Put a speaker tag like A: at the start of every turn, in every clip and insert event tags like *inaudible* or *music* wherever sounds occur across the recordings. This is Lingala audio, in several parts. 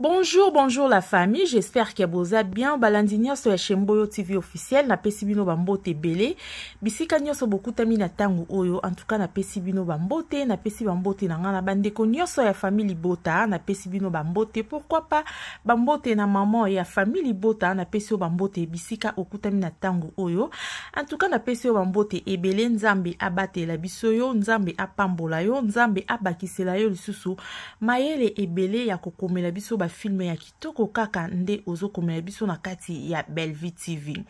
A: Bonjour, bonjour la famille, j'espère que vous êtes bien. Balandinia so Shemboyo TV officiel na pesibino bambote belé. Bisika so beaucoup na tango oyo, en tout cas na pesibino bambote, na pesi bambote na ngana bandeko nyoso ya famille bota, na pesibino bambote, pourquoi pas bambote na maman ya famille bota, na pesio bambote bisika okutami na tango oyo. En tout cas na pesio bambote ebele nzambe abate la bisoyo, nzambe apambola yo, nzambe abakisela yo lisusu. Mayele ebele ya kokomela biso bafilme ya kitoko kaka nde ozokomela biso na kati ya belvi tv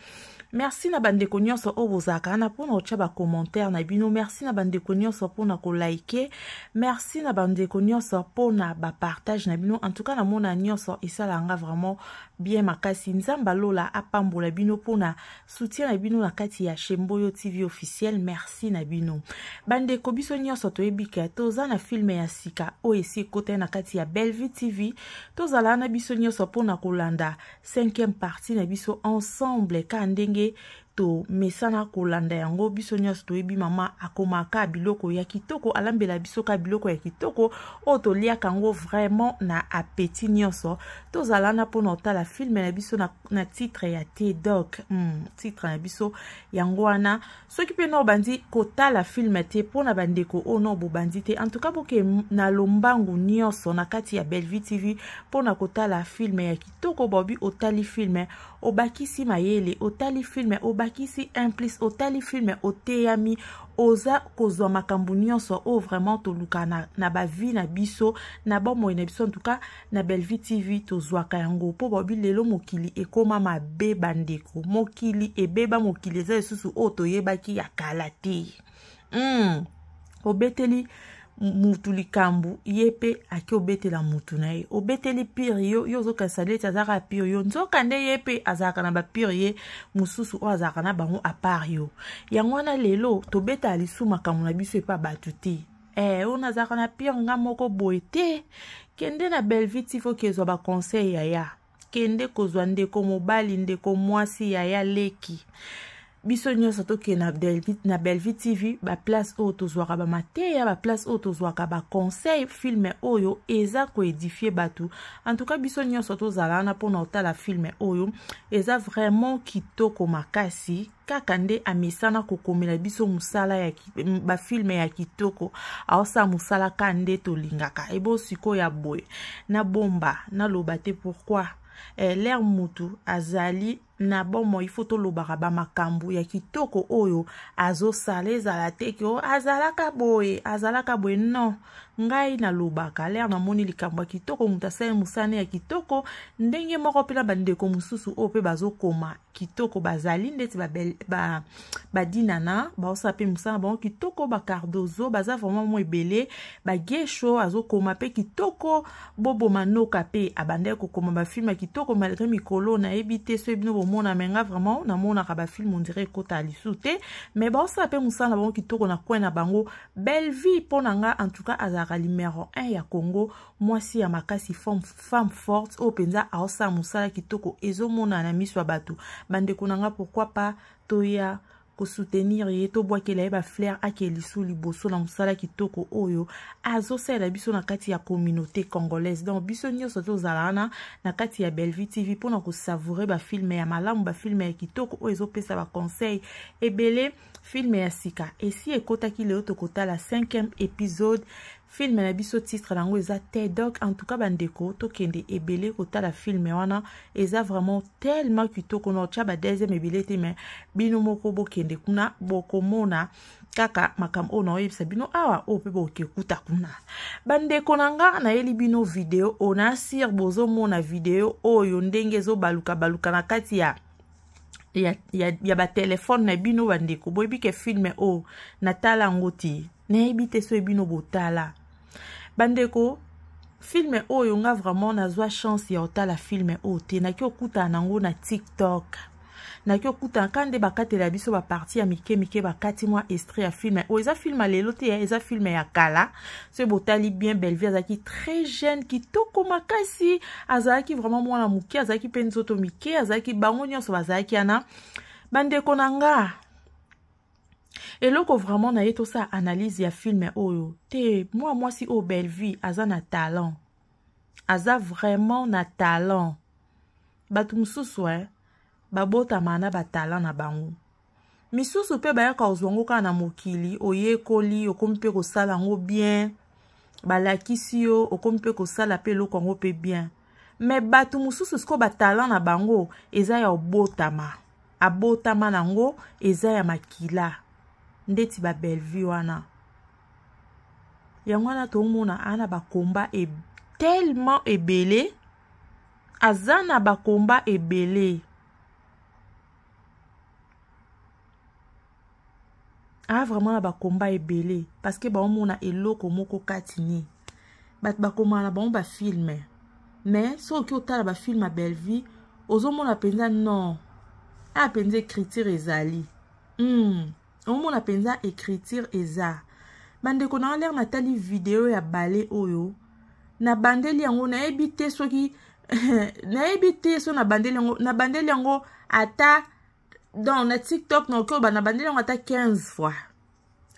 A: merci na bande nyonso oyo bozalaka pour mpona kotia commentaire na bino merci na bande bandeko nyonso ko like merci na bandeko nyonso mpona bapartage na bino en tout cas na namona nyonso esalanga vraiment bien makasi nzambe alola apambola bino mpona soutien na bino na kati ya shemboyo tv officiel merci na bino bandeko biso nyonso toyebi ke toza na filme ya sika oyo esi ekotai na kati ya bellevue tv tozala na biso nyonso mpona kolanda 5e partie na biso ensemble ka ndenge to mesana kolanda yango biso nyonso toyebi mama akomaka biloko ya kitoko alambela biso ka biloko ya kitoko oyo toliaka yango vraiment na apeti nyonso tozala wana mpona otala filme na biso na, na titre ya te dok mm, titre na biso yango wana soki mpena obandi kotala filme te mpona bandeko oyo na bobandi te antuka boke na lombangu nyonso na kati ya belvi tv mpona kotala filme ya kitoko bobi otali filme obakisi mayele otali filme obakisi implice otali filme oteyami oza kozwa makambo nyonso oyo oh, vraiment toluka na, na bavie na biso na bomoi na biso entuka na belvi tv tozwaka yango mpo bobi lelo mokili ekóma mabe bandeko mokili ebeba mokili eza lisusu oyo toyebaki ya kala te mm. obeteli mutu likambo ye mpe ake obetela mutu na ye obeteli pire yo yo ozokanisa leti azalaka pire yo nzoka nde ye mpe azalaka na bapire ye mosusu oyo azalaka na bango apart yo yango wana lelo tobetela lisu makambo na biso epa bato te eh, oyo nazalaka na pire nga moko boye te kende na bellevie tifoki ezwa baconseil yaya kende kozwa ndeko mobali ndeko mwasi yaya leki biso nyonso tokende na belvi tv baplace oyo tozwaka bamateya baplace oyo tozwaka baconseil filme oyo eza koedifie bato antuka biso nyonso tozala wana mpona otala filme oyo eza vraiment kitoko makasi kaka nde amesana kokomela biso mosala bafilme ya kitoko aosala mosala ka nde tolingaka ebosikoyo ya boye nabomba naloba te pourkui eh, lere motu azali na bomoi fo tolobaka bamakambo ya kitoko oyo oh, azosala ezala teke o oh, azalaka boye eh, azalaka boye eh, non ngai nalobaka lere namoni likambo ya kitoko moto asali mosani ya kitoko ndenge moko mpe na bandeko mosusu oyo oh, mpe bazokoma kitoko bazali ndeti badinana ba, ba baosala mpe mosala bango kitoko bacardozo baza vraimen mo ebele bagesho azokoma mpe kitoko boboma noka mpe abandaki kokoma bafilme ya kitoko malgré mikolo nayebi te so ebino komona me nga vraiment namonaka bafilme ondire ekota lisusu te me baosala mpe mosala na bango kitoko na coin na bango belle vie mpo na nga en tout cas azalaka numero 1 ya congo mwasi ya makasi femme forte oyo mpenza aosala mosala kitoko ezomonana na miso ya bato bandeko na nga pourkui pas toya kosoutenir ye tobwakela ye baflaire akelisu liboso na mosala kitoko oyo azosalela biso na kati ya communauté congolaise donc biso nyonso tozala wana na kati ya belvi tv mpona kosavoure bafilme ya malamu bafilme ya kitoko oyo ezopesa baconseil ebele filme ya sika esi ekotaki leo tokotala 5e épisode filme na biso titre yango eza te donc en tout cas bandeko tokende ebele kotala filme wana eza vraiment tellement kitoko na otya badeuxième ebele te me bino moko bokende kuna bokomona kaka makambo oyo naoyebisa bino awa oyo mpe bokekuta kuna bandeko na nga nayeli bino video oyo na sire bozomona video oyo ndenge ezobaluka baluka na kati ya ya, ya, ya batelefone na bino bandeko boyebi ke filme oyo natala yango te nayebi te so ebino botala bandeko filme oyo nga vraiment na zwa chance ya la filme o te naki okutana nango na tiktok naki okutana kande bakate la biso parti ya mike mike bakati mwa estri ya filme O eza filme a lelo te eza filme ya kala soki botali bien belvi, azaki très jeune toko makasi azalaki vraiment mwana moke azaki mpe nzoto mike azaki bango nyonso bazalaki wana bandeko na nga eloko vraiment na ye tosala analyse ya filme oyo te mwa mwasi oyo belleville aza na talent aza vraiment na talent bato mosusu e babotama na batalant na bango misusu mpe bayaka ozwa yango kaka na mokili oyekoli okomi mpe kosala yango bien balakisi yo okomi mpe kosala mpe eloko yango mpe bien me bato mosusu sikoyo batalant na bango eza ya obotama abotama nango eza ya makila ndeti babellevue wana yango wana tomona aa na bakomba e tellement ebele aza na bakomba ebele aa vraiment na bakomba ebele parce que baomona eloko moko kati nini bato bakomaka na bango bafilme me soki oki otala bafilme ya bellevie ozomona mpenza non aa mpenza écriture ezali mm. omona mpenza écriture eza bandeko na lere natali video ya bale oyo nabandeli yango nayebi te soki *laughs* nayebi te so nabandeli yango nabandeli yango ata don na tiktok na okoyoba nabandeli yango ata 15 fois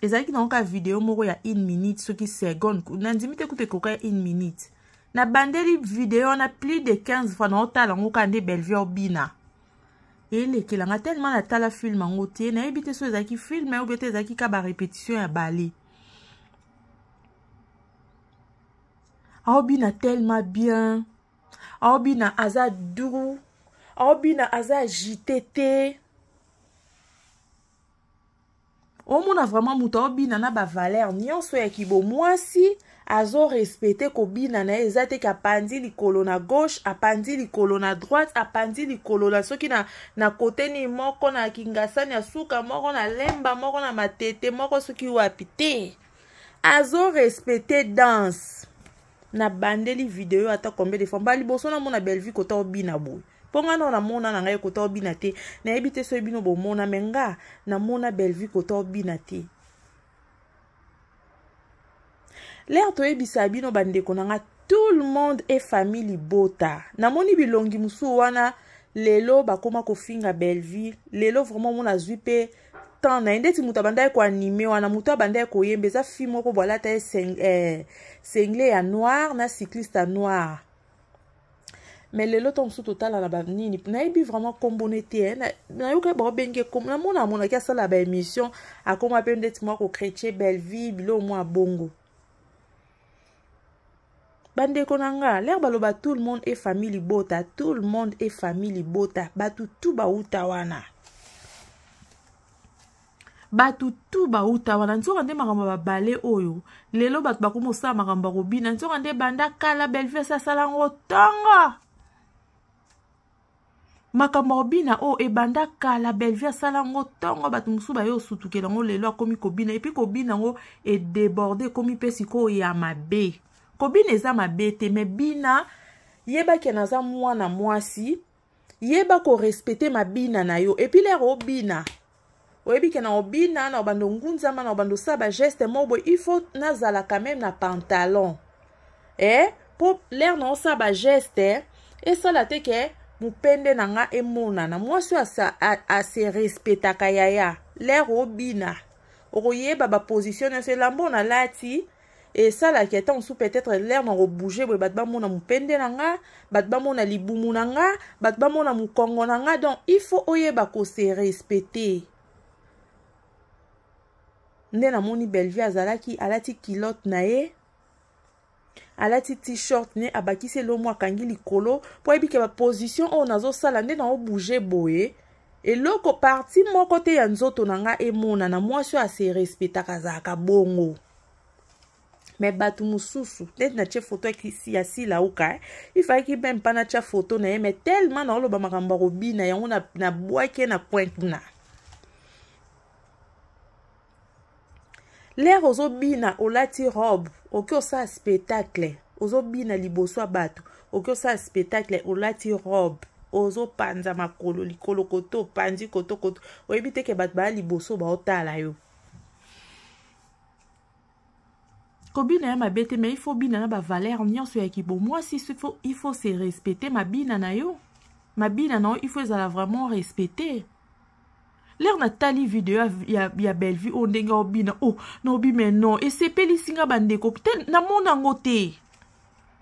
A: ezalaki nango ka video moko ya 1 minute soki seconde nandimi te kuta ekoka ya 1 minute nabandeli video wana plus de 15 fois naotala yango ka nde belvie obina elekelanga tellement natala filme yango te nayebi te so ezalaki filme eh, oubien te ezalaki ka barépétition ya bale aobina tellement bien aobina aza duru aobina aza agité te omona vraiment moto aobina na bavaleur nyonso ya kibomwasi azorespecte kobina na ye eza te ke apandi likolo na gauche apandi likolo na droite apandi likolo na soki na, na koteni moko na kingasani ya suka moko na lemba moko na matete moko soki wapi te azorespecte danse na bandeli video ata combien de fois mba liboso namona belvi kota obina boye mpo ngai nao namona na ngai kota obina te nayebi te soki bino bomona me nga namona bellevue kota obina te lere toyebisa bino bandeko na nga tout le monde e famille libota namoni bilongi mosusu wana lelo bakóma kofinga belleville lelo vraiment mona azwi mpe temps na ye ndeti moto abandaki koanime wana moto abandaki koyemba eza fi moko bwalata ye sengle eh, ya noir na cycliste ya noire me lelo ntango mosusu totala na banini nayebi vraiment nkombo ne te nayoka bango bengi namona amonaki asala baémission akoma mpe ndeti moko chrétien bellevie biloko mwa bongo bandeko na nga lere baloba tout le monde e famille libota tout le monde e famille libota bato tu bauta wana bato tu bauta wana nzoka nde makambo ya babale oyo lelo bato bakomi kosala makambo ya kobina nzoka nde banda kala belvese asala yango ntongo makambo ya kobina oyo ebanda kala belvie asala yango ntongo bato mosusu baye osutukela yango lelo akómi kobina epuis kobina yango edeborde ekómi mpe sikoyo ya mabe kobina eza mabe te me bina yebaki naza mwana mwasi yeba korespecte mabina na yo epuis lere obina oyebi ke na obina na obanda ngunzama na obanda osala bageste moko boye ifaut nazala quand même na pantalon e eh? mpo lere na osala bageste eh, esala te ke mopende na nga emonana mwasi oyo aserespetaka yaya lere obina okoyeba baposition nyonso elambo oyo nalati esalaki ata mosu peut-être lere na kobouge boye bato bamona mopende na nga bato bamona libumu na nga bato bamona mokongo na nga donc il faut oyeba koserespete nde namoni belvie azalaki alati kilote na ye alati t-shirt ne abakisi elomo akangi likolo mpo ayebike baposition oyo nazosala nde naobouge boye eloko parti moko te ya nzoto na nga emonana mwasi oyo aserespetaka azalaka bongo me bato mosusu neti natie foto ya sila uka eh? ifalaki mpe mpa natia foto na ye me telema naoloba makambo ya kobina yango nabwaki ye na point kuna na lere ozobina olati robe okoki osala spectacle ozobina liboso ya bato okoki osala spectacle olati robe ozopanza makolo likolo koto opanzi koto koto oyebi teke bato baya liboso baotala yo kobina ya mabe te me ifo bina na bavaleur nyonso ya kibomwasi ifo se respecte mabina na yo mabina na yo ifo ezala vraiment respecte lere natali video ya, ya bellevue oyo oh, ndenge obina o oh, naobima non esepelisinga bandeko te namona yango te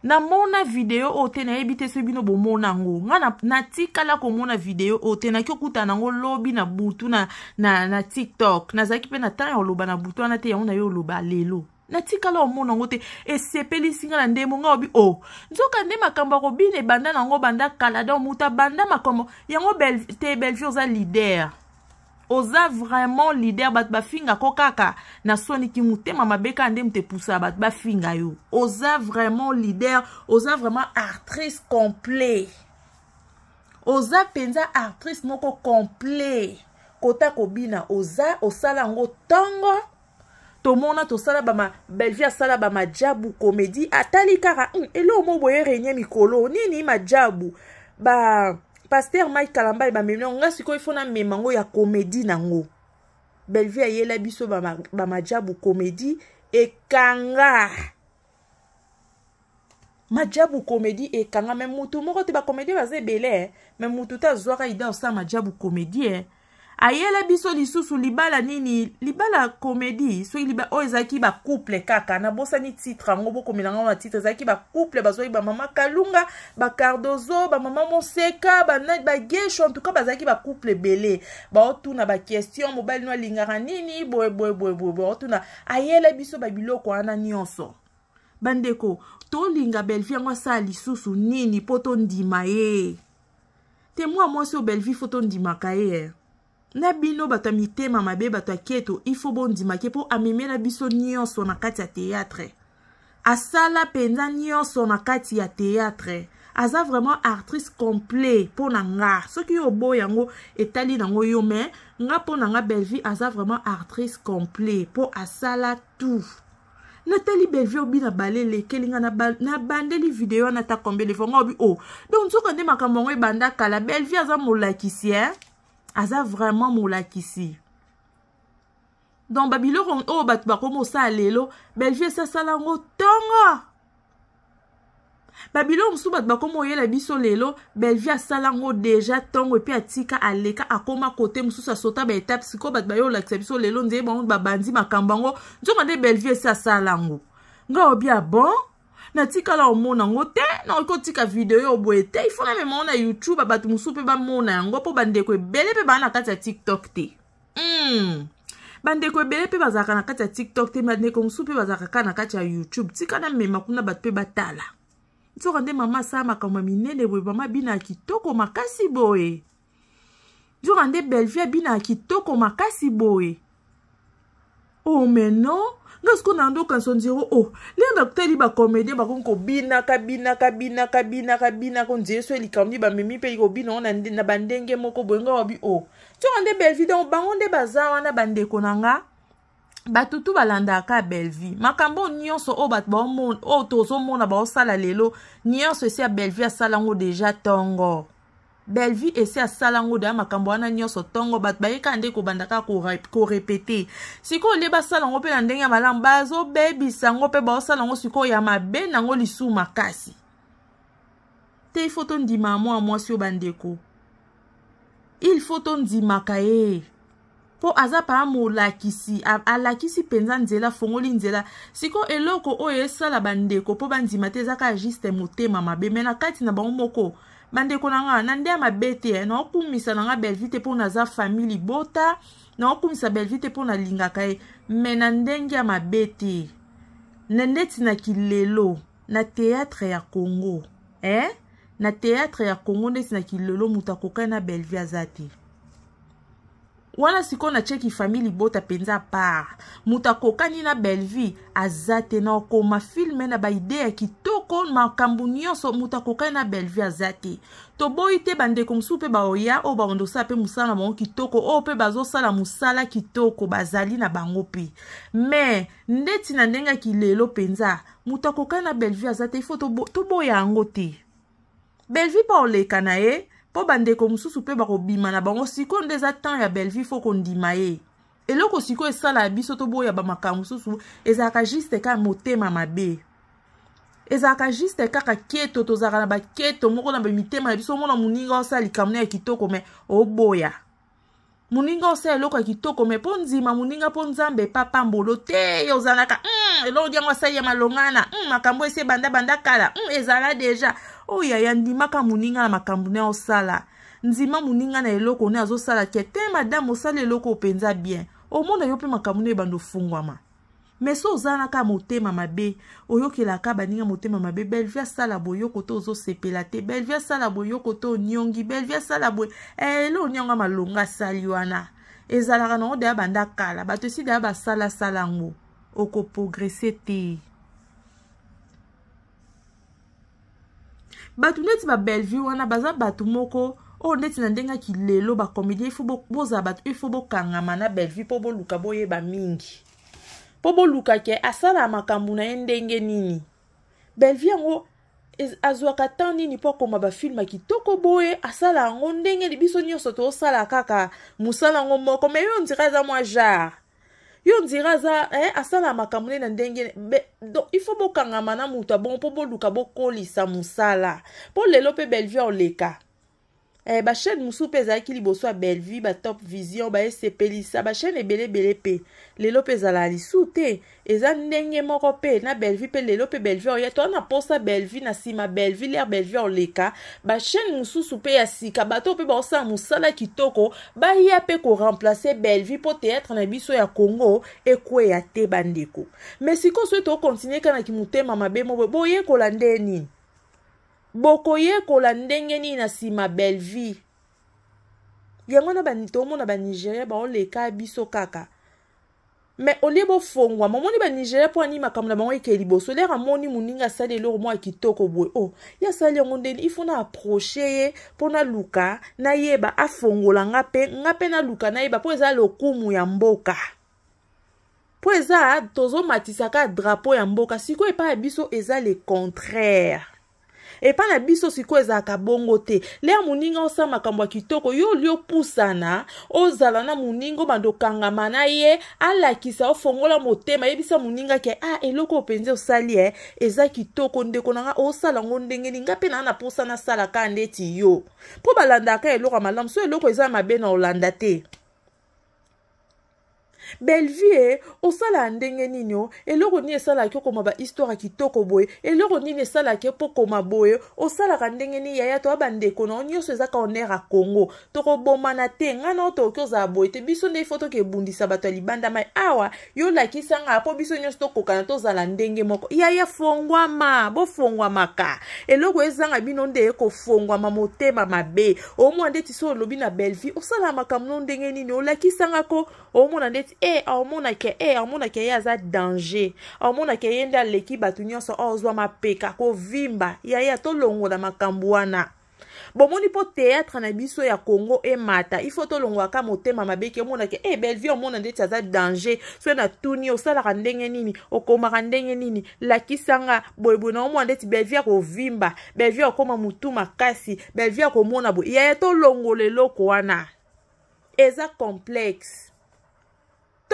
A: namona video oyo oh, te nayebi te so bino bomona yango nga natikala komona video oyo oh, te naki okutana yango lobi na butu na, na, na tiktok nazalaki mpe na ntango ya oloba na butu wana te yango naye oloba lelo natikala omona yango te esepelisinga na ndemo nga obi o oh. nzoka nde makambo ya kobina ebanda na yango banda kala don mutu abanda makambo yango te belvie oza lider oza vraiment lider bato bafingako kaka nasoniki motema mabe kaka nde moto epusaka bato bafinga yo oza vraiment lider oza vraiment artrice complet oza mpenza artrice moko complet kota kobina oza osala yango ntongo tomona tosala bama belvie asala bamajabu komedi atali kaka mm, eloo mo boye renye mikolo nini majabu ba paster mike kalamba bamemi yango nga sikoyo ifona mema yango ya komedi nango belvi ayela biso bamadiabu ba komedi ekanga madiabu komedi ekanga me mutu moko te bakomedi baza ebele me mutu te azwaka ide osala madiabu komedi e eh. ayela biso lisusu libala nini libala komedi soki libala oyo ezalaki bacouple kaka nabosani titre yango bokomela ngango na titre ezalaki bacouple bazwaki bamama kalunga bacardozo bamama moseka bagesho ba antouka bazalaki bacouple ebele baotuna baquestion mobali no alingaka nini boyeboyeboyeboye baotuna ayela biso babiloko wana nyonso bandeko tolinga belvie yango asala lisusu nini mpo tondima ye te mwa mwasi oyo belvie fo tondimaka ye eh. na bino bato ya mitema mabe bato ya keto ifo bondimaki mpo amemela biso nyonso na kati ya teatre asala mpenza nyonso na kati ya teatre aza vraiment artiste complet mpo na nga soki oboya yango etali nango yo me nga mpo na nga bellevie aza vraiment artiste complet mpo asala tout natali bellevie obi na bale elekeli nga nabandeli video wana ata combien de fois nga obi o oh. donc nzoka nde makambo yango ebanda kala bellevie aza molakisi e eh? aza vraiment molakisi donc babiloko oyo oh, bato bakoma osala lelo belvie esasala yango ntongo babiloko mosusu bato bakoma oyela biso lelo belvie asala yango deja ntongo epuis atika aleka akóma kote mosusu asota baetape sikoyo bato bayo olakisa biso lelo ndeye bango babandi makambo yango nzongo nde belvie esi asala yango ngai obi ya ah bon natikala omona yango te na okotika video oyo boye te ifona mema ngo na youtube bato mosusu mpe bamona yango mpo bandeko ebele mpe baa na kati ya tiktok te mm. bandeko ebele mpe bazalaka na kati ya tiktok te bandeko mosusu mpe bazalaka kaka na kati ya youtube tika na mema kuna bato mpe batala nzoka nde mama asala makambo ya minene boye mama bina ya kitoko makasi boye nzoka nde belvie abina ya kitoko makasi boye o oh, meno nga sikoyo na ndokanisa ondire oh, o lere nakuteli bacomédien bakomi kobinaka binaka binaka binaka binaka ondire so elikambo ndi bamemi mpe kobinango na bandenge moko boye nga wabi oh. o ntongo nde belvi donc bango nde baza wana bandeko na nga bato tu balandaka bellevie makambo nyonso oyo bato oyo tozomona baosala lelo nyonso esi ya bellevie asala yango deja ntongo belvi esi asala yango da makambo wana nyonso ntongo bato bayekaka nde kobanda kaka korepete sikoyo nde basala yango mpe na ndenge ya malamu bazobebisa yango mpe baosala yango sikoyo ya mabe nango lisusu makasi te ifo tondima ya mwana mwasi oyo bandeko il fo tondimaka ye mpo aza paa molakisi alakisi mpenza nzela afongoli nzela sikoyo eloko oyo esala bandeko mpo bandima te ezaka juste motema mabe me na kati na bango moko bandeko na ngai na nde ya mabe te naokumisa na ngai belvi te mpo naza fami libota naokumisa belvi te mpo nalingaka ye me na ndenge ya mabe te na ndeti na kilelo na teatre ya congo e eh? na teatre ya congo ndeti na kilelo moto akokai na belvi aza te wana sikoyo nacheki famille libota mpenza part moto akokani na bellevie aza te na okoma filme na baide ya kitoko makambo nyonso moto akokani na bellevie aza te toboyi te bandeko mosusu mpe baoya oyo baondosala mpe mosala na bango kitoko oyo mpe bazosala mosala kitoko bazali na bango mpe me ndeti na ndenge ya kilelo mpenza moto akokani na bellevie aza te ifo toboya yango te bellevie mpa oleka na ye mpo bandeko mosusu mpe bakobima na bango sikoyo nde eza temps ya bellevie fo kondima ye eloko sikoyo esala ya biso toboya bamakambo mosusu ezalaka juste kaka motema mabe ezalaka juste kaka keto tozalaka na baketo moko na bamitema na biso omona moninga osala likambo na ya kitoko me oboya moninga osala eloko ya kitoko me mpo nzima moninga mpo nzambe epapambolo te ye ozalaka hmm, eloko yango asali ya malongana hmm, makambo esi ebandabanda kala hmm, ezala deja o yaya ndimaka moninga na makambo ne osala ndima moninga na eloko ne azosala ke te madamu osala eloko openza bien omona yo mpe makambo ne ebanda ofungwama me so ozalaka motema mabe oyokelaka baninga motema mabe belvi asala boyoko to ozosepela te belvi asala boyoko to oniongi belvi asala boye elo onionga eh, malonga asali wana ezalaka nango deya banda kala bato esi deya basalasala yango okoprogrese te bato neti babellevue wana baza bato moko oyo oh, neti na ndenge aki lelo bacomédien ifo bozala bato ifo bokangama na bellevue mpo boluka boyeba mingi mpo boluka ke asalaka makambo na ye ndenge nini bellevue yango azwaka temps nini mpo akoma bafilme kitoko boye asala yango ndenge biso nyonso tosala kaka mosala yango moko me yo ondira eza mwa jare yo ndira aza eh, asala makambo nde na ndenge donc il faut bokangama na moto abongo mpo boluka bokolisa mosala mpo lelo mpe belevie oleka eh, bachaîne mosusu mpe ezalaki liboso ya bellevue batop vision baesepelisa bachaîne ebelebele mpe lelo mpe ezala lisu te eza ndenge moko mpe na bellevue mpe lelo mpe bellevue oya toa na posa bellevue na nsima bellevue lere bellevue oleka bachaîne mosusu mpe ya sika bato mpe baosala mosala kitoko baya mpe koremplace bellevue mpo théâtre na biso ya congo ekweya te bandeko me sikoyo soki tookontinue kaka na kimotema mabe moboye boyekola nde nini bokoyekola ndenge nini na nsima belleville yango na tomona banigéria baoleka biso kaka me olie bofongwama omoni banigéria mpo ani makambo na bango eke liboso lere amoni moninga asali eloko moko ya kitoko boye o oh, ye asali yango ndeni ifo na aproche ye mpo naluka nayeba afongola nga mpe nga mpe naluka nayeba mpo eza lokumu ya mboka mpo eza tozomatisa kaka drapo ya mboka sikoyo epai ya biso eza le contraire epai na biso sikoyo ezalaka bongo te lere moninga osala makambo ya kitoko yo olia opusana ozala na moninga obanda okangama na ye alakisa ofongola motema yebisa moninga ke a ah, eloko openza osali e eza kitoko ndeko na nga osala yango ndenge ninga mpe na nga na mposa nasalaka ndeti yo mpo balandaka eloko ya malamu so eloko eza mabe na olanda te belvie osala ya ndenge nini o oh? eloko nini esalaki okoma bahistware ya kitoko boye eloko nini esalaki mpo koma boye osalaka ndenge nini yaya toya bandeko na o nyonso ezaka honere ya congo tokobomana te ngai na o tokoki ozala boye te biso nde ifo tokebundisa bato ya libanda mai awa yo olakisanga mpo biso nyonso tokokana tozala ndenge moko yaya fongwama bofongwamaka eloko ezanga bino nde ekofongwama motema mabe omwa nde ti so olobi na belvie osala makambo no ndenge nini olakisangako omona ndeti e eh, aomonake e eh, aomonake ye aza danger aomonake ye nde aleki bato nyonso oh, ozwa mapeka kovimba yaya tolongola makambo wana bomoni mpo théâtre na biso ya congo emata ifo tolongwaka motema mabeki omonake e belvie omona eh, ndeti aza danger so na tuni osalaka ndenge nini okomaka ndenge nini lakisanga boyeboye na omona ndeti belvie akovimba belvie akoma motu makasi belvie akomona boye yaya tolongola eloko wana eza complexe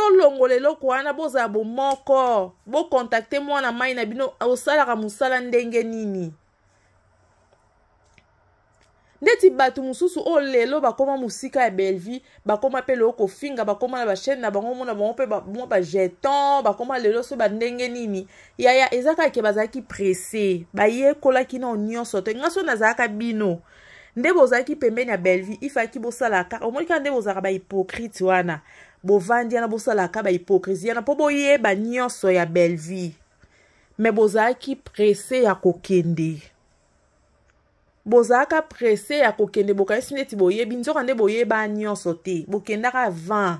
A: tolongola eloko wana bozala bomoko bokontakte mwana mai na bino osalaka mosala ndenge nini ndeti bato mosusu oyo lelo bakóma mosika ya bellevie bakóma mpe lelo kofinga bakóma na bachaine na bango mona bango mpe mwa bajeton bakóma lelo so bandenge nini yaya eza kaka ke bazalaki presse bayekolaki nao nyonso te nga so nazalaka bino nde bozalaki pembeni ya bellevie ifaki bosala kaka omoni kaka nde bozalaka bahypocrite wana bovandi wana bosalaka bahipokrisie wana mpo boyeba nyonso ya bellevie me bozalaki presse ya kokende bozalaka presse ya kokende bokanisi neti boyebi nzoka nde boyeba nyonso te bokendaka 20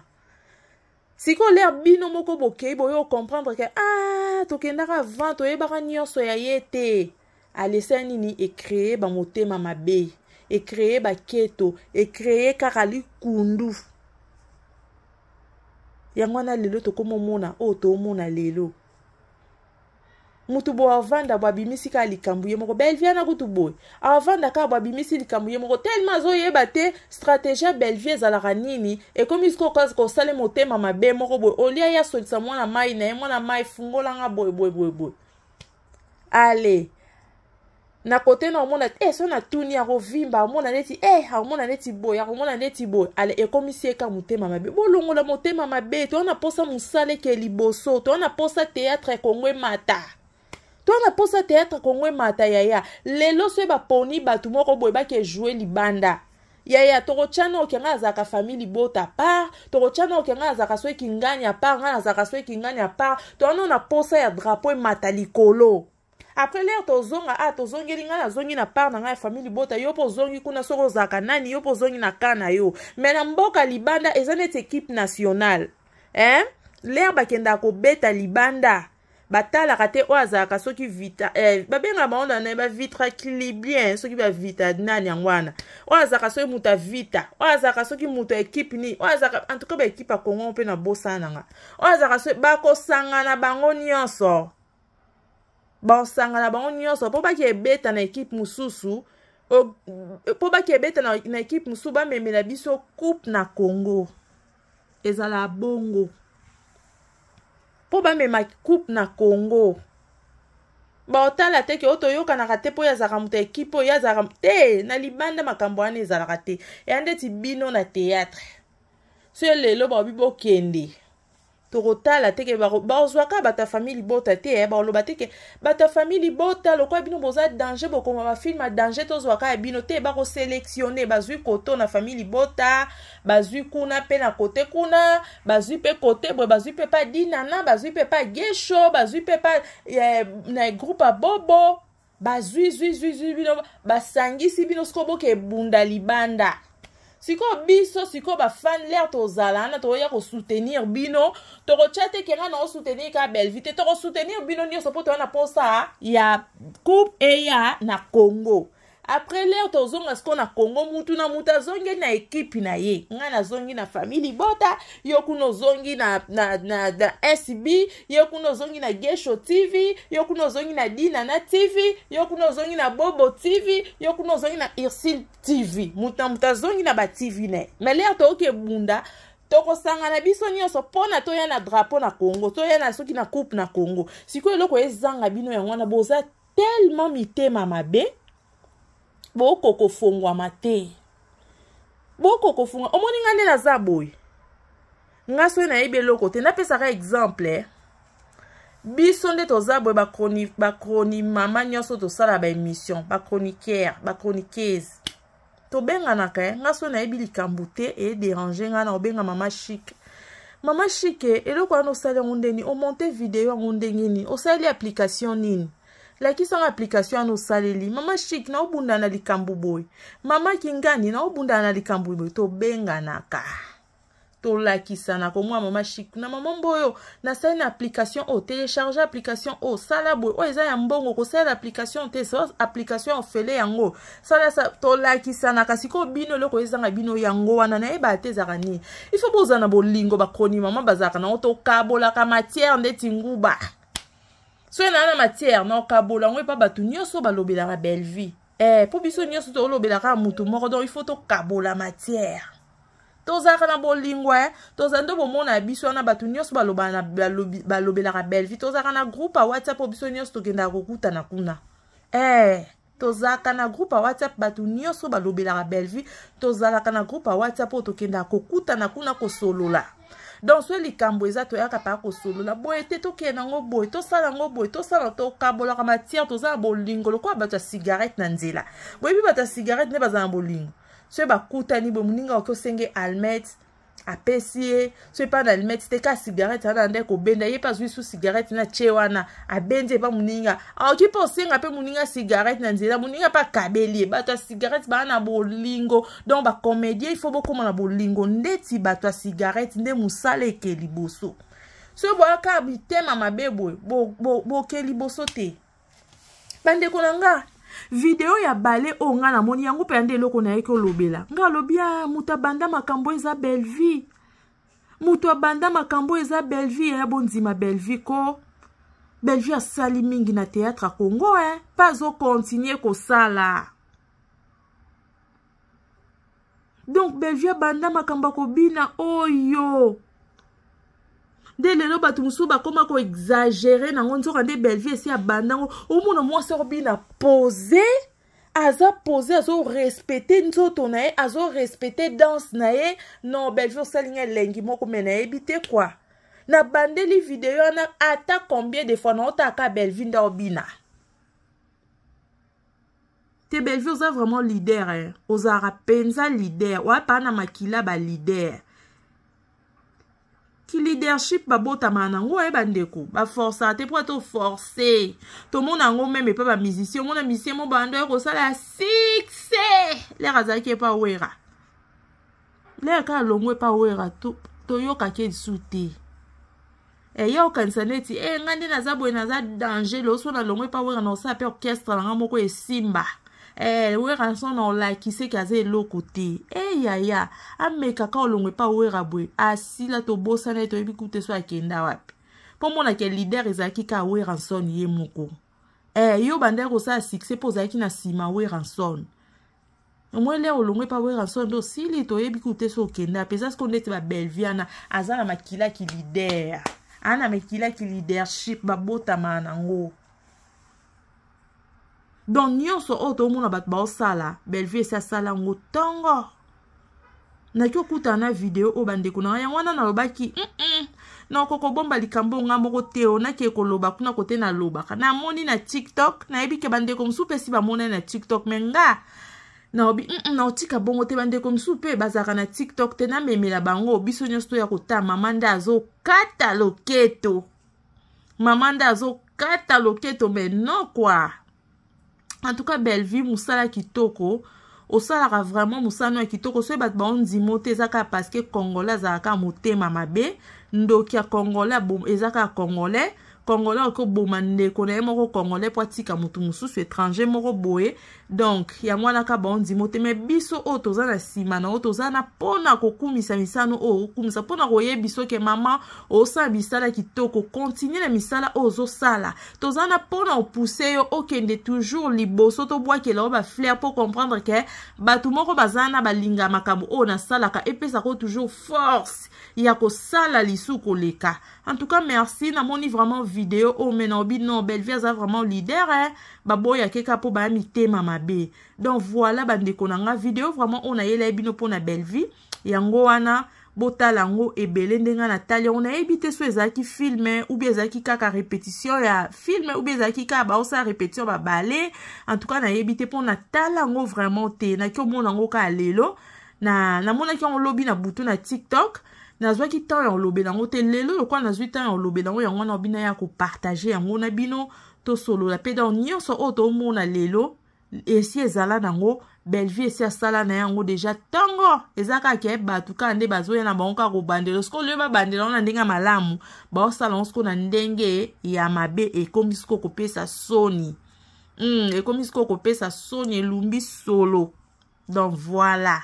A: sikoyo ler bino moko bokei boye okomprendre ke ah tokendaka 20 toyebaka nyonso ya ye te alesa nini ekreye bamotema mabe ekreye baketo ekreye kaka likundu yango wana lelo tokomomona oyo tomona lelo mutu boye avanda bo abimisi kaka likambo ye moko belvie na kutu boye avanda kaka bo abimisi likambo ye moko telema azoyeba te stratégie ya belvie ezalaka nini ekomi siko kosala motema mabe moko boye olia ye asolisa mwana mai na ye mwana mai fungolanga boye boye boye boye ale na kote na omona eh, e so na tuni akovimba amona neti e eh, amona ah, neti boye akomona ah, neti boye ale ekomisi eka motema mabe bolongola motema mabe toa na mposa mosala eke liboso toa na mposa teatre kongo emata toa na mposa teatre kongo emata yaya lelo so ebaponi bato moko boye bake joue libanda yaya tokotya na oke ngai azalaka famille libota part tokotya na oke ngai azalaka so ekingani apart ngai nazalaka so ekingani apart towana na mposa ya drapeau emata likolo après lere tozonga ah, a tozongeli ngai nazongi na part na ngai ya famille libota yo mpo ozongi kuna soki ozalaka nani yo mpo ozongi na kar na yo me na mboka libanda eza neti équipe nationale hein lere bakendaka kobeta libanda batalaka te oyo azalaka soki vita eh, babengaka bango na naye bavitra clibien soki bavita nani yango wana oyo azalaka soki moto avita oyo azalaka soki moto ekipe nini oyo azalaka en tout cas baekipe ya congo mpe na bosana nanga oyo azalaka soki bakosangana bango nyonso baosanga na bango nyonso mpo baki ebeta na ekipe mosusu mpo baki ebeta na, na ekipe mosusu bamemela biso coupe na congo ezala bongo mpo bamema coupe na congo baotala te ke oyo toyokanaka te mpo oyo azalaka moto ya ekipe oyo azalaka te na libanda makambo wana ezalaka te eya ndeti bino na théâtre so lelo baobi bokende tokotala teke bazwaka bato ya famille libota te eh, baloba teke bato ya famille libota lokola bino boza danger bokoma bafilme ya danger tozwaka ya bino te bakoselektione bazwi koto na famille libota bazwi kuna mpe na kote kuna bazwi mpe kote boye bazwi mpe pa dinana bazwi mpe pa gesho bazwi mpe pa eh, na groupe ya bobo bazwi zwi zwi zwi bino basangisi bino sikoy boke ebunda libanda sikoyo biso sikoyo bafan lere tozala wana toya kosoutenir bino tokotya te kenga na osoutenir ka belvi te tokosoutenir bino nyonso mpo toya na mposa ya coupe eya na congo après lere tozonga siko na kongo mutu na mutu azongi na ekipe na ye ngai nazongi na famille libota yo kuna ozongi na, na, na, na sb yo kuna ozongi na gesho tv yo kuna ozongi na dinana tv yo kuna ozongi na bobo tv yo kuna ozongi na irsil tv mutu na mutu azongi na batv na ye ma lere tooki ebunda tokosangana biso nyonso mpona toya na drapo na congo toya na soki na coupe na congo sikoyo eloko ezanga bino yango wana boza tellement mitema mabe boko kofongwama te boko kofungwa omoni nga ndenge naza boye nga soki nayebi eloko te napesaka exemple eh. biso nde toza boye bakroni bakroni mama nyonso tosala baémission bachroniquere bachroniqueuse tobenganaka ye eh. nga soki nayebi likambo te eyederange ngai na obenga mama chike mama chike eh, eloko wana osali yango ndeni omonte video yango ndenge nini osaleli application nini lakisanga application ya nosaleli mama shik naobundana na likambo boye mama kingani naobundana na likambo boye tobenganaka tolakisana komwa mama shik na mama mboyo nasali na application oyo télécharge application oyo sala boye oyo eza ya mbongo kosalela application te so application ofele yango salasa tolakisana kasi ko bino eloko ezanga bino yango wana nayeba te ezalaka nini ifo bozala na bolingo bakonima mama bazalaka nango tokabolaka matière ndeti nguba so ye na na matière na okabola yango epa bato nyonso balobelaka belle vie eh, mpo biso nyonso tolobelaka motu moko donc ifaut tokabola matière tozalaka na bolingwa eh? tozala nde bomona biso wana bato nyonso balobelaka belle vie tozalaka na groupe ya whatsapp mpo biso nyonso tokendaka kokutana kuna eh, tozalaka na groupe ya whatsapp bato nyonso balobelaka belle vie tozalaka na groupe ya whatsapp oyo tokendaka kokutana kuna kosolola donc so likambo eza toyaka mpaka kosolola boye te tokee nango boye tosala yango boye tosala tokabolaka matière toza na bolingo lokola bato ya cigarette na nzela boyebi bato ya cigarette nde baza na bolingo soki bakutani boye moninga oki osenge almete apesi ye so epa na alime ti te ka cigarette ana nde kobenda ye mpe azwi so cigarette na tie wana abendi epa moninga aoki mpe osenga mpe moninga cigarette na nzela moninga mpe akabeli ye bato ya cigarette baa na bolingo donc bacomédien ifo bokóma na bolingo ndeti bato ya cigarette nde mosala eke liboso so boyaka bitema mabe boye boke liboso te bandeko na nga video ya bale oyo ngai namoni yango mpe ya nde eloko nayaki olobela ngai alobi ya ah, moto abanda makambo eza bellevie moto abanda makambo eza bellevie ya eh, bondima bellevie ko bellevie asali mingi na théâtre ya congo e eh? mpe azokontinue kosala donk bellevie abanda makambo akobina oyo oh, nde lelo bato mosusu bakóma koexagere nango nzoka nde belvie esi abandango omona mwasi akobina pose aza pose azorespecte nzoto na ye azorespecte danse na ye non belvie osalinga elengi moko me nayebi te kua na bandeli video wana ata combien de fois naotaka belvie nde obina te belvie oza vraiment lider eh. ozalaka mpenza lider oapaa na makila balider ki leadership babotamaa nango e bandeko baforsaka te mpo ata oforce tomona yango meme epa bamizisien omona misien mo bando ya kosala ya succès lere azalaki epa wera lere kaka longo epa wera toyokaki edisu te eya eh, okanisa neti e nga nde naza boye naza danger loso na longo epa wera na osala mpe orchestre nanga moko esimba eh, wera so eh, ah, na olakiseki aza eloko te eyaya ame kaka olongwe mpa wera boye asila tobosana ye toyebi kute so akenda wapi mpo monake lider ezalaki ka weranson ye moko eh, yo bandere kosala succès mpo ozalaki na nsima weranson omwele olongwe mpa weranson nde osili toyebi kute so okenda mpenza siko ndeti babelviana aza na makilaki lider aa na makilaki leadership babotama nango donc nyonso oyo tomona bato baosala belvie esi asala yango ntongo naki okutana na video oyo bandeko na ngai yango wana nalobaki mm -mm. naoko kobomba likambo nga moko te onaki ekoloba kuna kote nalobaka namoni na tiktok nayebi ke bandeko mosusu mpe esi bamonai na tiktok me nga naobi mm naotika bongo te bandeko mosusu mpe bazalaka na tiktok te namemela bango biso nyonso to ya kotala mama nde azokata loketo mama nde azokata loketo me no kua en tout cas bellevie mosala kitoko osalaka vraiment mosano ya kitoko soki bato baondimo te eza kaka parceke congolais azalaka motema mabe ndoki ya congolais eza kaka congolais congolais okoboma ndeko na ye moko congolais mpo atika motu mosusu étranger moko boye donk yango wana ka baondima te me biso oyo toza na nsima na oyo toza na mpona kokumisa misano oyo okumisa mpona koyebi soki mama ozosala misala kitoko kontinue na misala oyo ozosala toza na mpona opuse yo okende toujours liboso tobwakela yo bafleur mpo comprendre ke bato moko baza na balinga makambo oyo nasalaka epesaka toujours force ya kosala lisu koleka en tout cas merci namoni vraiment video oyo oh, me na obi non bellevie aza vraiment leader e baboyaki kaka mpo baya mitema mabe donc voilà bandeko na nga video vraiment oyo nayela ye bino mpo na bellevie yango wana botala yango ebele ndenge natali yango nayebi te so ezalaki filme ubi ezalaki kaka répétition ya filme ubi ezalaki kaka baosala répétition babale en tout cas nayebi te mpo natala yango vraiment te naki omona yango kaka lelo namonaki na yango lobi na butu na tiktok nazwaki ntango ya kolobela yango te lelo lokola nazwi ntango ya kolobela yango yango wana bino ya kopartage yango na bino tosolola mpe donc nyonso oyo tomona lelo esi ezala nango belvie esi asala na yango deja ntango eza kaka ye bato kaka nde bazoya na bango kaka kobandela sikoyo lio babandela ngo na ndenge ya malamu baosala ngo sikoyo na ndenge ya mabe ekómi sikoyo kopesa soni mm, ekómi sikoyo kopesa soni elumbi solo donc voilà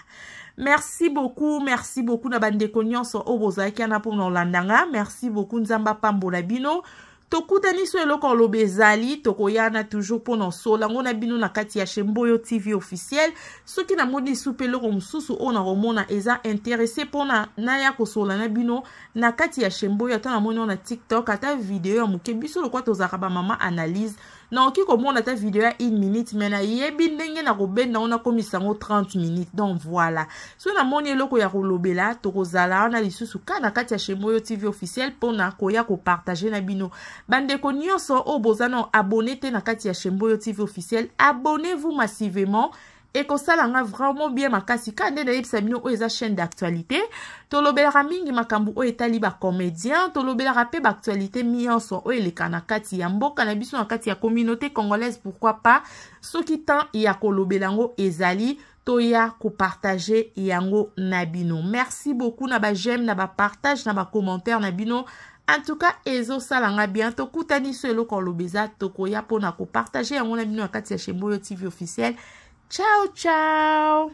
A: merci beaucoup merci beaucoup na bandeko nyonso oyo bozalaki wana mpona olanda nga merci beaucoup nzambe apambola bino tokutani so eloko oloba ezali tokoya wana toujours mpona osolango na bino na kati ya shemboyo tv officiel soki namoni lisu mpe eloko mosusu oyo nakomona eza interese mpona naya kosola na bino na kati ya shemboyo ata namoni wana tiktok ata video ya moke biso lokwa tozalaka bamama analyse naoki komona ata video ya 1 minute me nayebi ndenge nakobenda ngo nakomisa yango 30 minute donc voilà so namoni eloko ya kolobela tokozala wana lisusu ka na kati ya chemoyo tv officiel mpona koya kopartage na bino bandeko nyonso oyo oh, boza na abone te na kati ya chemoyo tv officiel abonnez-vous massivement Eko ekosalanga vraiment bien makasi ka nde nayebisa bino oyo eza chaîne d'actualité tolobelaka mingi makambo oyo etali bacomédien tolobelaka mpe baactualité nyonso oyo o ele kanakati ya mboka na biso ya communauté congolaise pourquoi pas soki tan ya kolobela to ezali toya partage yango nabino. merci beaucoup na j'aime na partage na ba commentaire nabino. en tout cas ezosalanga bien tokutani so eloko oloba eza tokoya mpona kopartage yango na bino na kati ya shemboyo tv officiel. Ciao ciao。